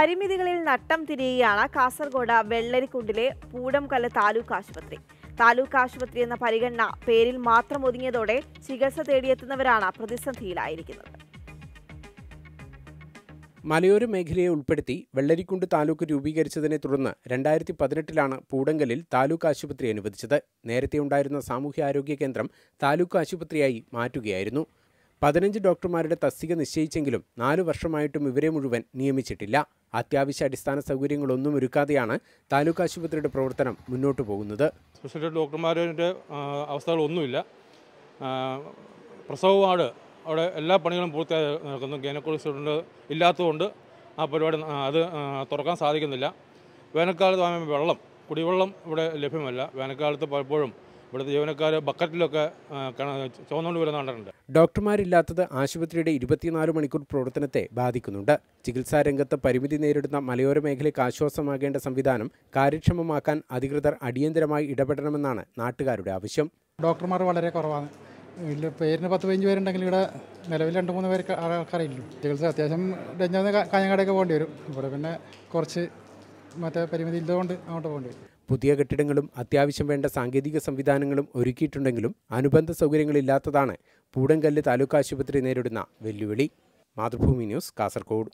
പരിമിതികളിൽ നട്ടം തിരിയുകയാണ് കാസർഗോഡ് വെള്ളരിക്കുണ്ടിലെ പൂടംകല്ല് താലൂക്ക് ആശുപത്രി താലൂക്ക് ആശുപത്രി എന്ന പരിഗണന പേരിൽ മാത്രം ഒതുങ്ങിയതോടെ ചികിത്സ തേടിയെത്തുന്നവരാണ് പ്രതിസന്ധിയിലായിരിക്കുന്നത് മലയോര മേഖലയെ ഉൾപ്പെടുത്തി വെള്ളരിക്കുണ്ട് താലൂക്ക് രൂപീകരിച്ചതിനെ തുടർന്ന് രണ്ടായിരത്തി പതിനെട്ടിലാണ് പൂടങ്കലിൽ താലൂക്ക് ആശുപത്രി അനുവദിച്ചത് നേരത്തെ ഉണ്ടായിരുന്ന സാമൂഹ്യ ആരോഗ്യ കേന്ദ്രം താലൂക്ക് ആശുപത്രിയായി മാറ്റുകയായിരുന്നു പതിനഞ്ച് ഡോക്ടർമാരുടെ തസ്തിക നിശ്ചയിച്ചെങ്കിലും നാലു വർഷമായിട്ടും ഇവരെ മുഴുവൻ നിയമിച്ചിട്ടില്ല അത്യാവശ്യ അടിസ്ഥാന സൗകര്യങ്ങളൊന്നും ഒരുക്കാതെയാണ് താലൂക്ക് ആശുപത്രിയുടെ പ്രവർത്തനം മുന്നോട്ട് പോകുന്നത് സ്പെഷ്യലിസ്റ്റ് ഡോക്ടർമാരുടെ അവസ്ഥകളൊന്നുമില്ല പ്രസവ വാർഡ് അവിടെ എല്ലാ പണികളും പൂർത്തിയായി നടക്കുന്നു ഗൈനക്കോളജിസ്റ്റുണ്ട് ഇല്ലാത്തതുകൊണ്ട് ആ പരിപാടി അത് തുറക്കാൻ സാധിക്കുന്നില്ല വേനൽക്കാലത്ത് വെള്ളം കുടിവെള്ളം ഇവിടെ ലഭ്യമല്ല വേനൽക്കാലത്ത് പലപ്പോഴും ഇവിടുത്തെ ജീവനക്കാർ ബക്കറ്റിലൊക്കെ ചോന്നുകൊണ്ട് വരുന്ന കണ്ടിട്ടുണ്ട് ഡോക്ടർമാരില്ലാത്തത് ആശുപത്രിയുടെ ഇരുപത്തിനാല് മണിക്കൂർ പ്രവർത്തനത്തെ ബാധിക്കുന്നുണ്ട് ചികിത്സാ രംഗത്ത് പരിമിതി നേരിടുന്ന മലയോര മേഖലയ്ക്ക് ആശ്വാസമാകേണ്ട സംവിധാനം കാര്യക്ഷമമാക്കാൻ അധികൃതർ അടിയന്തരമായി ഇടപെടണമെന്നാണ് നാട്ടുകാരുടെ ആവശ്യം ഡോക്ടർമാർ വളരെ കുറവാണ് ഇല്ല പേരിന് പത്ത് പതിനഞ്ച് പേരുണ്ടെങ്കിൽ ഇവിടെ നിലവിൽ രണ്ട് മൂന്ന് പേർക്ക് ആൾക്കാരില്ലു ചികിത്സ അത്യാവശ്യം ഡെഞ്ചാന്ന് കാഞ്ഞങ്ങാടേക്ക് പോകേണ്ടി വരും ഇവിടെ പിന്നെ കുറച്ച് മറ്റേ പരിമിതി ഇല്ലതുകൊണ്ട് അങ്ങോട്ട് പോകേണ്ടി വരും പുതിയ കെട്ടിടങ്ങളും അത്യാവശ്യം വേണ്ട സാങ്കേതിക സംവിധാനങ്ങളും ഒരുക്കിയിട്ടുണ്ടെങ്കിലും അനുബന്ധ സൗകര്യങ്ങളില്ലാത്തതാണ് പൂടംകല്ല് താലൂക്ക് ആശുപത്രി നേരിടുന്ന വെല്ലുവിളി മാതൃഭൂമി ന്യൂസ് കാസർഗോഡ്